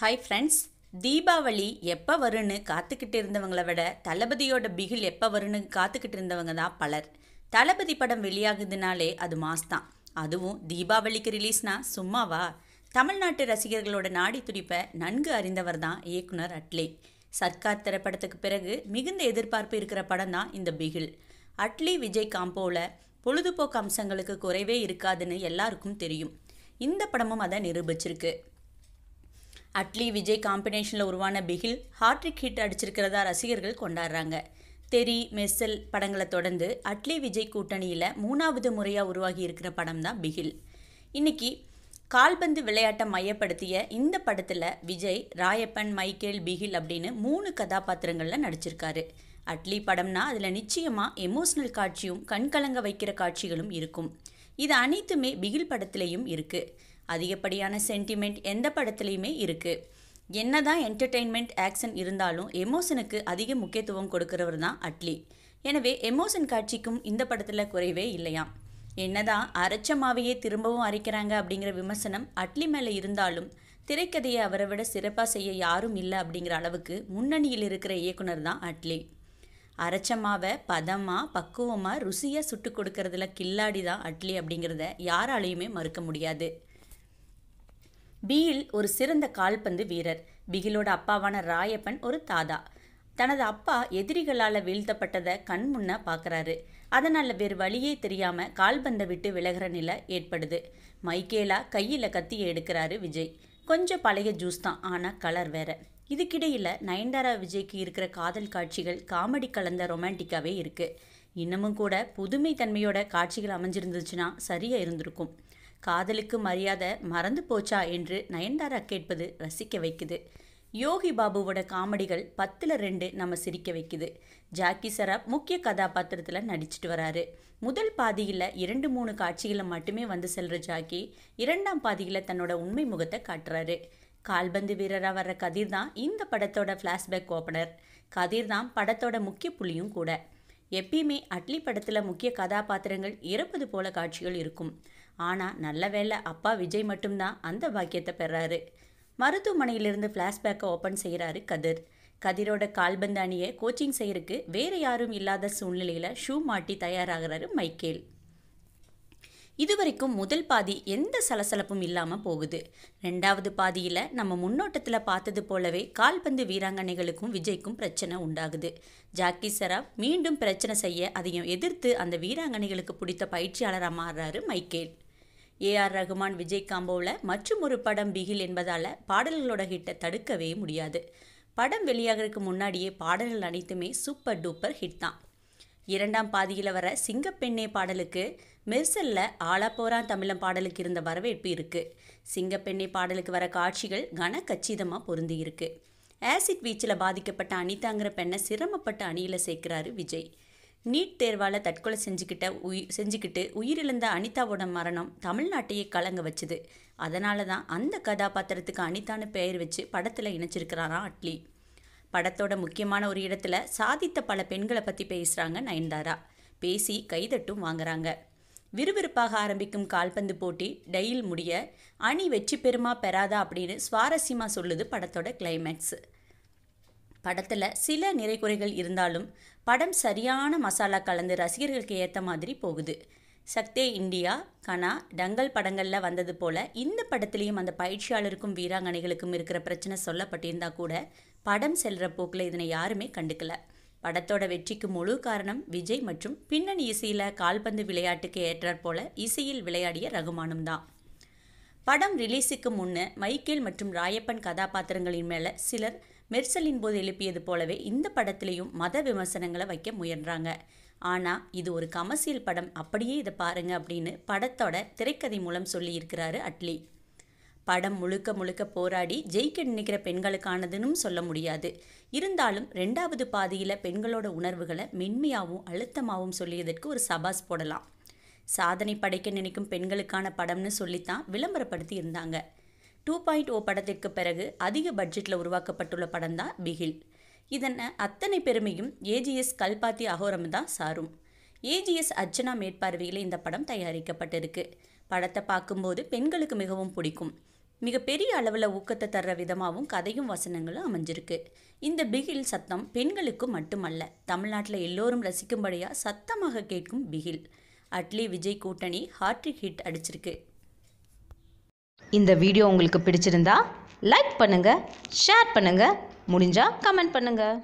hi friends Deepavali எப்போ வரும்னு காத்துக்கிட்டு இருந்தவங்கள விட தளபதியோட பிகில் எப்போ வரும்னு காத்துக்கிட்டு இருந்தவங்க தான் பலர் தளபதி படம் வெளியாகுதுனாலே அது மாஸ் தான் அதுவும் தீபாவளிக்கு ரிலீஸ்னா சும்மாவா தமிழ்நாட்டு ரசிகர்களோட நாடி துடிப்பை நன்கு அறிந்தவர் தான் இயக்குனர் அட்லி சர்க்கார் திரைப்படத்துக்கு பிறகு மிகுந்த எதிர்பார்ப்பு இருக்கிற படம் தான் இந்த பிகில் அட்லி விஜய் காம்போவில் பொழுதுபோக்கு அம்சங்களுக்கு குறைவே இருக்காதுன்னு எல்லாருக்கும் தெரியும் இந்த படமும் அதை நிரூபிச்சிருக்கு அட்லி விஜய் காம்பினேஷனில் உருவான பிகில் ஹார்ட்ரிக் ஹிட் அடிச்சிருக்கிறதா ரசிகர்கள் கொண்டாடுறாங்க தெரி மெஸ்ஸல் படங்களை தொடர்ந்து அட்லி விஜய் கூட்டணியில் மூணாவது முறையாக உருவாகி இருக்கிற படம் தான் பிகில் இன்னைக்கு கால்பந்து விளையாட்டை மையப்படுத்திய இந்த படத்தில் விஜய் ராயப்பன் மைக்கேல் பிகில் அப்படின்னு மூணு கதாபாத்திரங்களில் நடிச்சிருக்காரு அட்லி படம்னா அதில் நிச்சயமாக எமோஷ்னல் காட்சியும் கண்கலங்க வைக்கிற காட்சிகளும் இருக்கும் இது அனைத்துமே பிகில் படத்திலையும் இருக்குது அதிகப்படியான சென்டிமெண்ட் எந்த படத்துலையுமே இருக்குது என்னதான் என்டர்டெயின்மெண்ட் ஆக்ஷன் இருந்தாலும் எமோஷனுக்கு அதிக முக்கியத்துவம் கொடுக்கிறவர் தான் அட்லி எனவே எமோஷன் காட்சிக்கும் இந்த படத்தில் குறைவே இல்லையாம் என்னதான் அரைச்ச மாவையே திரும்பவும் அரைக்கிறாங்க அப்படிங்கிற விமர்சனம் அட்லி மேலே இருந்தாலும் திரைக்கதையை அவரை விட சிறப்பாக செய்ய யாரும் இல்லை அப்படிங்கிற அளவுக்கு முன்னணியில் இருக்கிற இயக்குனர் தான் அட்லி அரைச்சமாவை பதமாக பக்குவமாக ருசியாக சுட்டு கொடுக்கறதுல கில்லாடி தான் அட்லி அப்படிங்கிறத யாராலையுமே மறுக்க முடியாது பியில் ஒரு சிறந்த கால்பந்து வீரர் பிகிலோட அப்பாவான ராயப்பன் ஒரு தாதா தனது அப்பா எதிரிகளால் வீழ்த்தப்பட்டதை கண் முன்ன பார்க்குறாரு அதனால் வேறு வழியே தெரியாமல் கால்பந்தை விட்டு விலகிற நிலை ஏற்படுது மைக்கேலா கையில் கத்தியை எடுக்கிறாரு விஜய் கொஞ்சம் பழைய ஜூஸ் தான் ஆனால் கலர் வேற இதுக்கிடையில் நயன்தாரா விஜய்க்கு இருக்கிற காதல் காட்சிகள் காமெடி கலந்த ரொமான்டிக்காகவே இருக்குது இன்னமும் கூட புதுமை தன்மையோட காட்சிகள் அமைஞ்சிருந்துச்சுன்னா சரியாக இருந்திருக்கும் காதலுக்கு மரியாதை மறந்து போச்சா என்று நயன்தாரா கேட்பது ரசிக்க வைக்குது யோகி பாபுவோட காமெடிகள் பத்தில் ரெண்டு நம்ம சிரிக்க வைக்குது ஜாக்கி சராப் முக்கிய கதாபாத்திரத்தில் நடிச்சிட்டு வராரு முதல் பாதியில் இரண்டு மூணு காட்சிகளை மட்டுமே வந்து செல்கிற ஜாக்கி இரண்டாம் பாதியில் தன்னோட உண்மை முகத்தை காட்டுறாரு கால்பந்து வீரராக வர்ற கதிர் தான் இந்த படத்தோட ஃப்ளாஷ்பேக் ஓப்பனர் கதிர் தான் படத்தோட முக்கிய புள்ளியும் கூட எப்பயுமே அட்லி படத்தில் முக்கிய கதாபாத்திரங்கள் இறப்பது போல காட்சிகள் இருக்கும் ஆனால் நல்ல வேலை அப்பா விஜய் மட்டும்தான் அந்த பாக்கியத்தை பெறாரு மருத்துவமனையிலிருந்து ஃப்ளாஷ்பேக்கை ஓப்பன் செய்கிறாரு கதிர் கதிரோட கால்பந்து அணியை கோச்சிங் செய்யறதுக்கு வேறு யாரும் இல்லாத சூழ்நிலையில் ஷூ மாட்டி தயாராகிறாரு மைக்கேல் இதுவரைக்கும் முதல் பாதி எந்த சலசலப்பும் இல்லாமல் போகுது ரெண்டாவது பாதியில் நம்ம முன்னோட்டத்தில் பார்த்தது போலவே கால்பந்து வீராங்கனைகளுக்கும் விஜய்க்கும் பிரச்சனை உண்டாகுது ஜாக்கி சராப் மீண்டும் பிரச்சனை செய்ய அதையும் எதிர்த்து அந்த வீராங்கனைகளுக்கு பிடித்த பயிற்சியாளராக மாறுறாரு Michael A R Rahman Vijay காம்போவில் மற்றும் ஒரு படம் பிகில் என்பதால் பாடல்களோட ஹிட்டை தடுக்கவே முடியாது படம் வெளியாகிறதுக்கு முன்னாடியே பாடல்கள் அனைத்துமே சூப்பர் டூப்பர் ஹிட் தான் இரண்டாம் பாதியில் வர சிங்கப்பெண்ணே பாடலுக்கு மெர்சலில் ஆளா போகிறான் தமிழம் பாடலுக்கு இருந்த வரவேற்பு இருக்குது சிங்கப்பெண்ணே பாடலுக்கு வர காட்சிகள் கன கச்சிதமாக பொருந்தியிருக்கு ஆசிட் வீச்சில் பாதிக்கப்பட்ட அனிதாங்கிற பெண்ணை சிரமப்பட்ட அணியில் சேர்க்கிறாரு விஜய் நீட் தேர்வால் தற்கொலை செஞ்சுக்கிட்ட உயிர் செஞ்சுக்கிட்டு உயிரிழந்த அனிதாவோட மரணம் தமிழ்நாட்டையே கலங்க வச்சுது அதனால தான் அந்த கதாபாத்திரத்துக்கு அனிதான்னு பெயர் வச்சு படத்தில் இணைச்சிருக்கிறாராம் அட்லி படத்தோட முக்கியமான ஒரு இடத்துல சாதித்த பல பெண்களை பற்றி பேசுகிறாங்க நயன்தாரா பேசி கைதட்டும் வாங்குறாங்க விறுவிறுப்பாக ஆரம்பிக்கும் கால்பந்து போட்டி டெயில் முடிய அணி வெற்றி பெறுமா பெறாதா அப்படின்னு சுவாரஸ்யமாக சொல்லுது படத்தோட கிளைமேக்ஸு படத்தில் சில நிறைகுறைகள் இருந்தாலும் படம் சரியான மசாலா கலந்து ரசிகர்களுக்கு ஏற்ற மாதிரி போகுது சக்தே இந்தியா கனா டங்கல் படங்களில் வந்தது போல் இந்த படத்துலேயும் அந்த பயிற்சியாளருக்கும் வீராங்கனைகளுக்கும் இருக்கிற பிரச்சனை சொல்லப்பட்டிருந்தா கூட படம் செல்கிற போக்கில் இதனை யாருமே கண்டுக்கலை படத்தோட வெற்றிக்கு முழு காரணம் விஜய் மற்றும் பின்னணி இசையில் கால்பந்து விளையாட்டுக்கு ஏற்றாற் போல இசையில் விளையாடிய ரகுமானும் தான் படம் ரிலீஸுக்கு முன்னே மைக்கேல் மற்றும் ராயப்பன் கதாபாத்திரங்களின் மேலே சிலர் மெர்சலின் போது எழுப்பியது போலவே இந்த படத்திலையும் மத விமர்சனங்களை வைக்க முயன்றாங்க ஆனால் இது ஒரு கமர்சியல் படம் அப்படியே இதை பாருங்க அப்படின்னு படத்தோட திரைக்கதை மூலம் சொல்லியிருக்கிறாரு அட்லி படம் முழுக்க முழுக்க போராடி ஜெயிக்க நினைக்கிற பெண்களுக்கானதுன்னு சொல்ல முடியாது இருந்தாலும் ரெண்டாவது பாதியில் பெண்களோட உணர்வுகளை மென்மையாகவும் அழுத்தமாகவும் சொல்லியதற்கு ஒரு சபாஸ் போடலாம் சாதனை படைக்க நினைக்கும் பெண்களுக்கான படம்னு சொல்லித்தான் விளம்பரப்படுத்தி இருந்தாங்க டூ பாயிண்ட் ஓ படத்திற்கு பிறகு அதிக பட்ஜெட்டில் உருவாக்கப்பட்டுள்ள படம் தான் பிகில் இதன் அத்தனை பெருமையும் ஏஜிஎஸ் கல்பாத்தி அகோரம் தான் சாரும் ஏஜிஎஸ் அர்ச்சனா மேற்பார்வையில் இந்த படம் தயாரிக்கப்பட்டிருக்கு படத்தை பார்க்கும்போது பெண்களுக்கு மிகவும் பிடிக்கும் மிகப்பெரிய அளவில் ஊக்கத்தை தர்ற விதமாகவும் கதையும் வசனங்களும் அமைஞ்சிருக்கு இந்த பிகில் சத்தம் பெண்களுக்கு மட்டுமல்ல தமிழ்நாட்டில் எல்லோரும் ரசிக்கும்படியாக சத்தமாக கேட்கும் பிகில் அட்லி விஜய் கூட்டணி ஹார்ட்ரிக் ஹிட் அடிச்சிருக்கு இந்த வீடியோ உங்களுக்கு பிடிச்சிருந்தா லைக் பண்ணுங்கள் ஷேர் பண்ணுங்கள் முடிஞ்சால் கமெண்ட் பண்ணுங்கள்